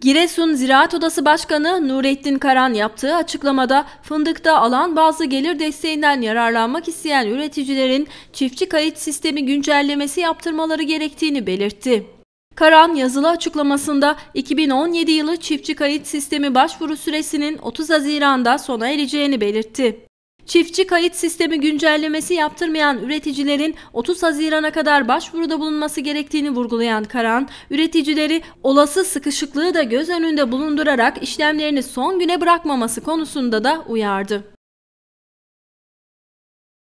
Giresun Ziraat Odası Başkanı Nurettin Karan yaptığı açıklamada fındıkta alan bazı gelir desteğinden yararlanmak isteyen üreticilerin çiftçi kayıt sistemi güncellemesi yaptırmaları gerektiğini belirtti. Karan yazılı açıklamasında 2017 yılı çiftçi kayıt sistemi başvuru süresinin 30 Haziran'da sona ereceğini belirtti. Çiftçi kayıt sistemi güncellemesi yaptırmayan üreticilerin 30 Haziran'a kadar başvuruda bulunması gerektiğini vurgulayan Karan, üreticileri olası sıkışıklığı da göz önünde bulundurarak işlemlerini son güne bırakmaması konusunda da uyardı.